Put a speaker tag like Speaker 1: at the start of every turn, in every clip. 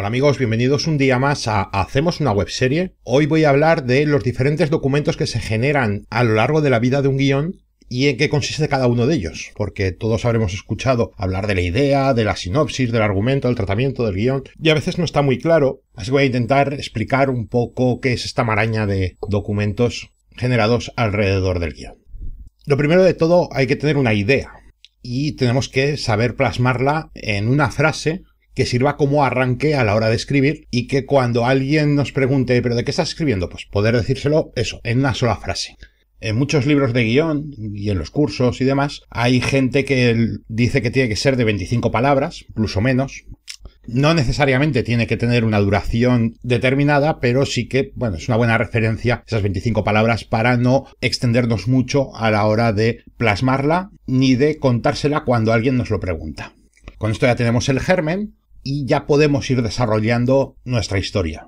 Speaker 1: Hola amigos, bienvenidos un día más a Hacemos una webserie. Hoy voy a hablar de los diferentes documentos que se generan a lo largo de la vida de un guión y en qué consiste cada uno de ellos, porque todos habremos escuchado hablar de la idea, de la sinopsis, del argumento, del tratamiento, del guión, y a veces no está muy claro, así que voy a intentar explicar un poco qué es esta maraña de documentos generados alrededor del guión. Lo primero de todo hay que tener una idea y tenemos que saber plasmarla en una frase que sirva como arranque a la hora de escribir y que cuando alguien nos pregunte, ¿pero de qué estás escribiendo? Pues poder decírselo eso, en una sola frase. En muchos libros de guión y en los cursos y demás, hay gente que dice que tiene que ser de 25 palabras, incluso menos. No necesariamente tiene que tener una duración determinada, pero sí que, bueno, es una buena referencia esas 25 palabras para no extendernos mucho a la hora de plasmarla ni de contársela cuando alguien nos lo pregunta. Con esto ya tenemos el germen, y ya podemos ir desarrollando nuestra historia.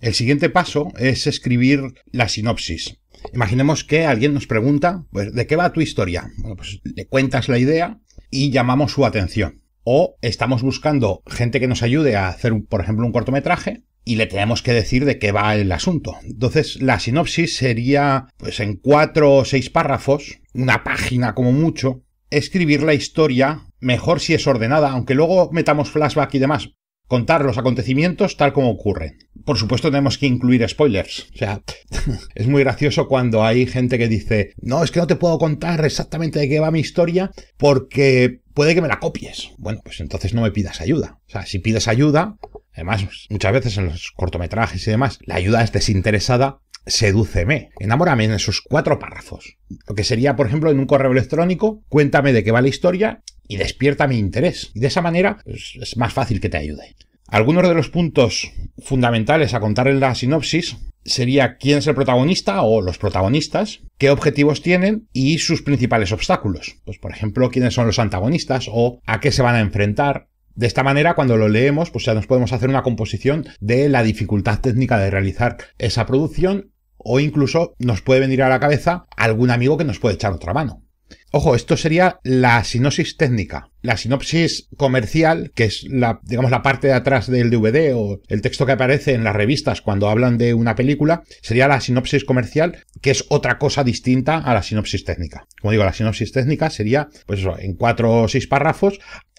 Speaker 1: El siguiente paso es escribir la sinopsis. Imaginemos que alguien nos pregunta, pues, ¿de qué va tu historia? Bueno, pues le cuentas la idea y llamamos su atención. O estamos buscando gente que nos ayude a hacer, por ejemplo, un cortometraje y le tenemos que decir de qué va el asunto. Entonces, la sinopsis sería, pues en cuatro o seis párrafos, una página como mucho, escribir la historia mejor si es ordenada, aunque luego metamos flashback y demás. Contar los acontecimientos tal como ocurren. Por supuesto tenemos que incluir spoilers. O sea, es muy gracioso cuando hay gente que dice, no, es que no te puedo contar exactamente de qué va mi historia porque puede que me la copies. Bueno, pues entonces no me pidas ayuda. O sea, si pides ayuda, además muchas veces en los cortometrajes y demás, la ayuda es desinteresada, sedúceme. Enamórame en esos cuatro párrafos. Lo que sería, por ejemplo, en un correo electrónico, cuéntame de qué va la historia y despierta mi interés. Y de esa manera pues, es más fácil que te ayude. Algunos de los puntos fundamentales a contar en la sinopsis sería quién es el protagonista o los protagonistas, qué objetivos tienen y sus principales obstáculos. Pues por ejemplo, quiénes son los antagonistas o a qué se van a enfrentar. De esta manera, cuando lo leemos, pues ya nos podemos hacer una composición de la dificultad técnica de realizar esa producción o incluso nos puede venir a la cabeza algún amigo que nos puede echar otra mano. Ojo, esto sería la sinopsis técnica. La sinopsis comercial, que es la, digamos, la parte de atrás del DVD o el texto que aparece en las revistas cuando hablan de una película, sería la sinopsis comercial, que es otra cosa distinta a la sinopsis técnica. Como digo, la sinopsis técnica sería, pues eso, en cuatro o seis párrafos,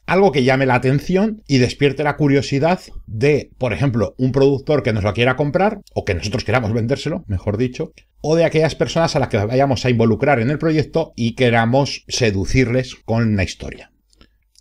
Speaker 1: algo que llame la atención y despierte la curiosidad de, por ejemplo, un productor que nos lo quiera comprar o que nosotros queramos vendérselo, mejor dicho, o de aquellas personas a las que vayamos a involucrar en el proyecto y queramos seducirles con la historia.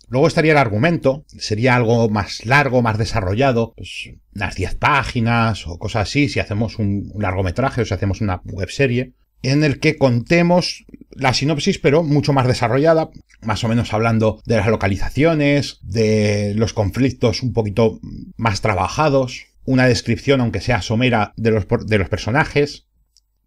Speaker 1: Luego estaría el argumento, sería algo más largo, más desarrollado, pues unas 10 páginas o cosas así, si hacemos un, largometraje o si hacemos una webserie, en el que contemos la sinopsis, pero mucho más desarrollada, más o menos hablando de las localizaciones, de los conflictos un poquito más trabajados, una descripción, aunque sea somera, de los, de los personajes,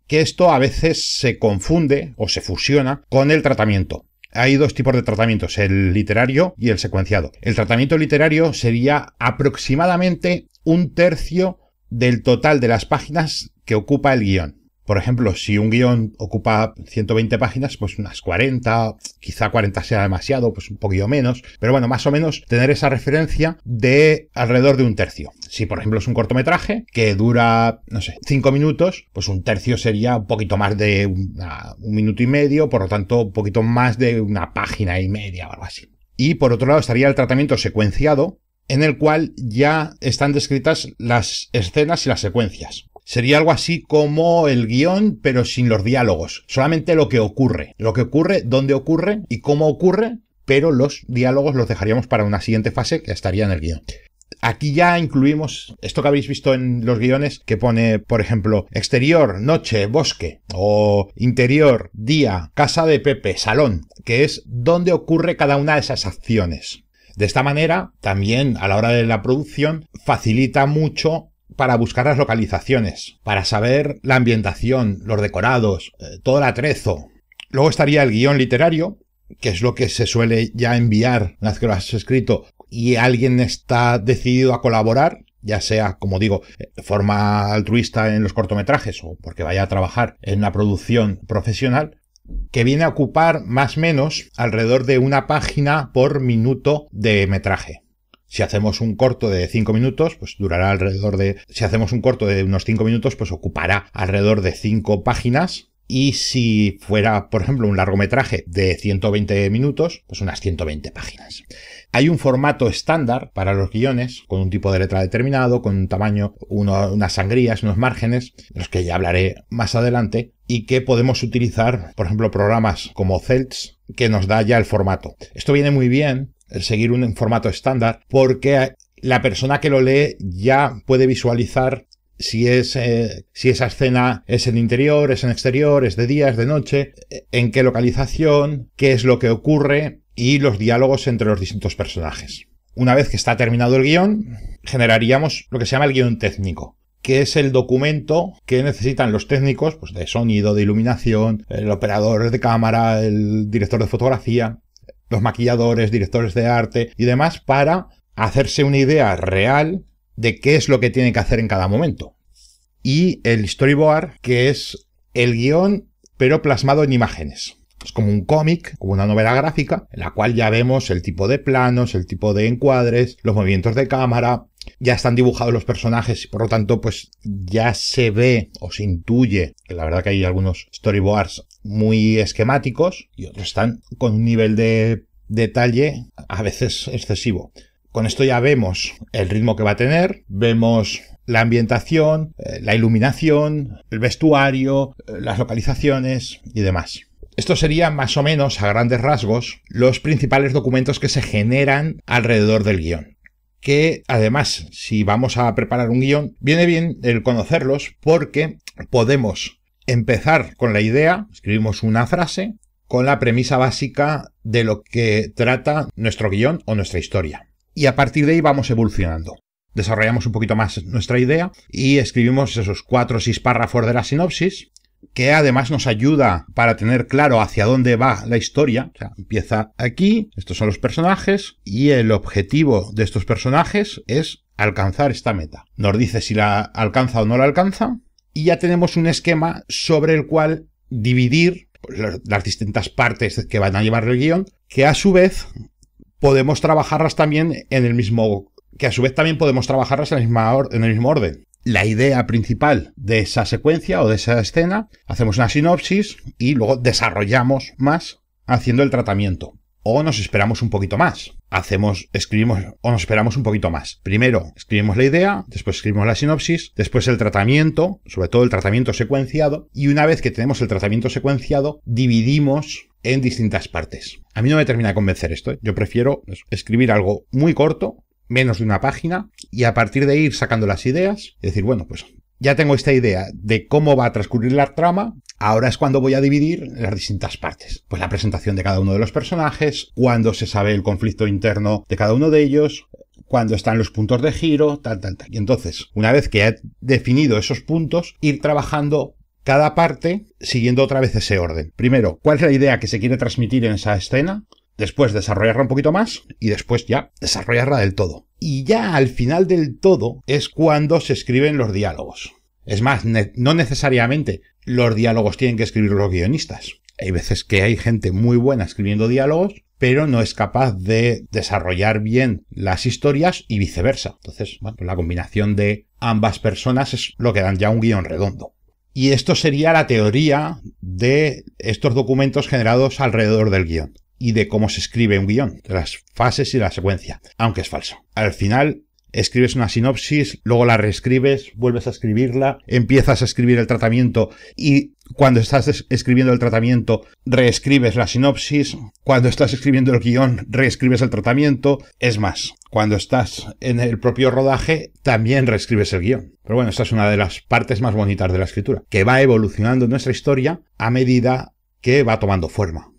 Speaker 1: que esto a veces se confunde o se fusiona con el tratamiento. Hay dos tipos de tratamientos, el literario y el secuenciado. El tratamiento literario sería aproximadamente un tercio del total de las páginas que ocupa el guión. Por ejemplo, si un guión ocupa 120 páginas, pues unas 40, quizá 40 sea demasiado, pues un poquito menos, pero bueno, más o menos tener esa referencia de alrededor de un tercio. Si por ejemplo es un cortometraje que dura, no sé, 5 minutos, pues un tercio sería un poquito más de un minuto y medio, por lo tanto un poquito más de una página y media o algo así. Y por otro lado estaría el tratamiento secuenciado, en el cual ya están descritas las escenas y las secuencias. Sería algo así como el guión, pero sin los diálogos. Solamente lo que ocurre. Lo que ocurre, dónde ocurre y cómo ocurre, pero los diálogos los dejaríamos para una siguiente fase que estaría en el guión. Aquí ya incluimos esto que habéis visto en los guiones que pone, por ejemplo, exterior, noche, bosque, o interior, día, casa de Pepe, salón, que es dónde ocurre cada una de esas acciones. De esta manera, también a la hora de la producción, facilita mucho para buscar las localizaciones, para saber la ambientación, los decorados, eh, todo el atrezo. Luego estaría el guión literario, que es lo que se suele ya enviar una vez que lo has escrito y alguien está decidido a colaborar, ya sea, como digo, eh, de forma altruista en los cortometrajes o porque vaya a trabajar en una producción profesional, que viene a ocupar más o menos alrededor de una página por minuto de metraje. Si hacemos un corto de 5 minutos, pues durará alrededor de... Si hacemos un corto de unos 5 minutos, pues ocupará alrededor de 5 páginas. Y si fuera, por ejemplo, un largometraje de 120 minutos, pues unas 120 páginas. Hay un formato estándar para los guiones, con un tipo de letra determinado, con un tamaño, unas sangrías, unos márgenes, de los que ya hablaré más adelante, y que podemos utilizar, por ejemplo, programas como Celts, que nos da ya el formato. Esto viene muy bien el seguir un formato estándar, porque la persona que lo lee ya puede visualizar si, es, eh, si esa escena es en interior, es en exterior, es de día, es de noche, en qué localización, qué es lo que ocurre y los diálogos entre los distintos personajes. Una vez que está terminado el guión, generaríamos lo que se llama el guión técnico, que es el documento que necesitan los técnicos pues de sonido, de iluminación, el operador de cámara, el director de fotografía, los maquilladores, directores de arte y demás para hacerse una idea real de qué es lo que tienen que hacer en cada momento. Y el storyboard, que es el guión, pero plasmado en imágenes. Es como un cómic, como una novela gráfica, en la cual ya vemos el tipo de planos, el tipo de encuadres, los movimientos de cámara, ya están dibujados los personajes y por lo tanto pues ya se ve o se intuye que la verdad que hay algunos storyboards muy esquemáticos y otros están con un nivel de detalle a veces excesivo. Con esto ya vemos el ritmo que va a tener, vemos la ambientación, eh, la iluminación, el vestuario, eh, las localizaciones y demás. Esto sería más o menos, a grandes rasgos, los principales documentos que se generan alrededor del guión que además, si vamos a preparar un guión, viene bien el conocerlos porque podemos empezar con la idea, escribimos una frase con la premisa básica de lo que trata nuestro guión o nuestra historia. Y a partir de ahí vamos evolucionando. Desarrollamos un poquito más nuestra idea y escribimos esos cuatro o seis párrafos de la sinopsis que además nos ayuda para tener claro hacia dónde va la historia. empieza aquí, estos son los personajes y el objetivo de estos personajes es alcanzar esta meta. Nos dice si la alcanza o no la alcanza y ya tenemos un esquema sobre el cual dividir pues, las distintas partes que van a llevar el guión, que a su vez podemos trabajarlas también en el mismo que a su vez también podemos trabajarlas en en el mismo orden la idea principal de esa secuencia o de esa escena, hacemos una sinopsis y luego desarrollamos más haciendo el tratamiento. O nos esperamos un poquito más. Hacemos, escribimos o nos esperamos un poquito más. Primero escribimos la idea, después escribimos la sinopsis, después el tratamiento, sobre todo el tratamiento secuenciado, y una vez que tenemos el tratamiento secuenciado, dividimos en distintas partes. A mí no me termina de convencer esto. ¿eh? Yo prefiero escribir algo muy corto menos de una página y a partir de ir sacando las ideas decir, bueno, pues ya tengo esta idea de cómo va a transcurrir la trama, ahora es cuando voy a dividir las distintas partes. Pues la presentación de cada uno de los personajes, cuando se sabe el conflicto interno de cada uno de ellos, cuando están los puntos de giro, tal, tal, tal. Y entonces, una vez que he definido esos puntos, ir trabajando cada parte siguiendo otra vez ese orden. Primero, ¿cuál es la idea que se quiere transmitir en esa escena? después desarrollarla un poquito más y después ya desarrollarla del todo. Y ya al final del todo es cuando se escriben los diálogos. Es más, no necesariamente los diálogos tienen que escribir los guionistas. Hay veces que hay gente muy buena escribiendo diálogos, pero no es capaz de desarrollar bien las historias y viceversa. Entonces, bueno, la combinación de ambas personas es lo que dan ya un guión redondo. Y esto sería la teoría de estos documentos generados alrededor del guión y de cómo se escribe un guión, de las fases y la secuencia, aunque es falso. Al final, escribes una sinopsis, luego la reescribes, vuelves a escribirla, empiezas a escribir el tratamiento y cuando estás escribiendo el tratamiento reescribes la sinopsis, cuando estás escribiendo el guión reescribes el tratamiento, es más, cuando estás en el propio rodaje también reescribes el guión. Pero bueno, esta es una de las partes más bonitas de la escritura, que va evolucionando nuestra historia a medida que va tomando forma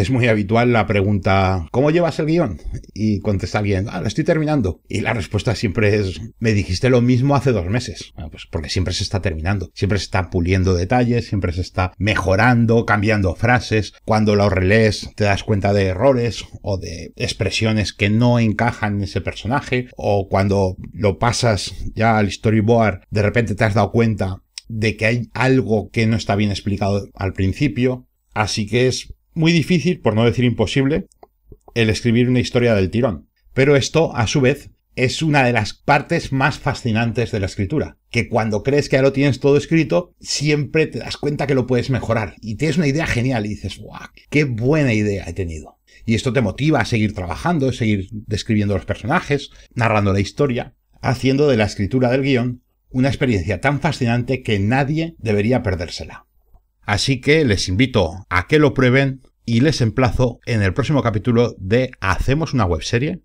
Speaker 1: es muy habitual la pregunta, ¿cómo llevas el guión? Y contesta alguien, ah, lo estoy terminando. Y la respuesta siempre es, me dijiste lo mismo hace dos meses. Bueno, pues porque siempre se está terminando, siempre se está puliendo detalles, siempre se está mejorando, cambiando frases. Cuando lo relees te das cuenta de errores o de expresiones que no encajan en ese personaje. O cuando lo pasas ya al storyboard, de repente te has dado cuenta de que hay algo que no está bien explicado al principio. Así que es muy difícil, por no decir imposible, el escribir una historia del tirón. Pero esto, a su vez, es una de las partes más fascinantes de la escritura, que cuando crees que ya lo tienes todo escrito, siempre te das cuenta que lo puedes mejorar y tienes una idea genial y dices, ¡guau! ¡Qué buena idea he tenido! Y esto te motiva a seguir trabajando, a seguir describiendo los personajes, narrando la historia, haciendo de la escritura del guión una experiencia tan fascinante que nadie debería perdérsela. Así que les invito a que lo prueben y les emplazo en el próximo capítulo de Hacemos una webserie